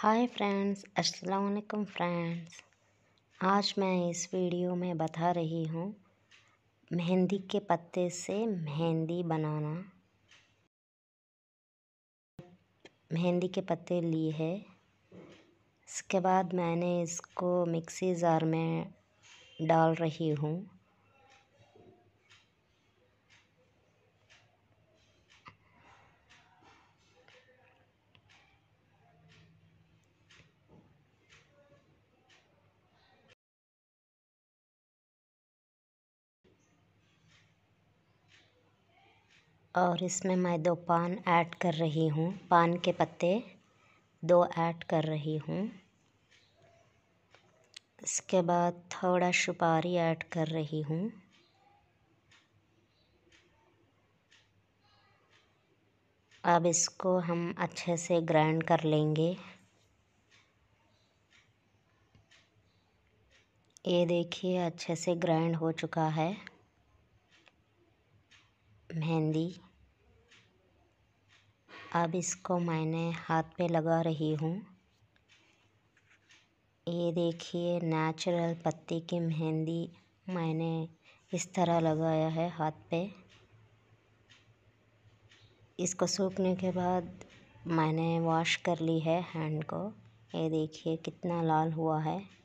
hi friends अस्सलाम वालेकुम friends आज मैं इस वीडियो में बता रही हूँ मेहंदी के पत्ते से मेहंदी बनाना मेहंदी के पत्ते लिए है इसके बाद मैंने इसको मिक्सी जार में डाल रही हूँ और इसमें मैं दो पान ऐड कर रही हूँ पान के पत्ते दो ऐड कर रही हूँ इसके बाद थोड़ा सुपारी ऐड कर रही हूँ अब इसको हम अच्छे से ग्राइंड कर लेंगे ये देखिए अच्छे से ग्राइंड हो चुका है मेहंदी अब इसको मैंने हाथ पे लगा रही हूँ ये देखिए नेचुरल पत्ती की मेहंदी मैंने इस तरह लगाया है हाथ पे इसको सूखने के बाद मैंने वॉश कर ली है हैंड को ये देखिए कितना लाल हुआ है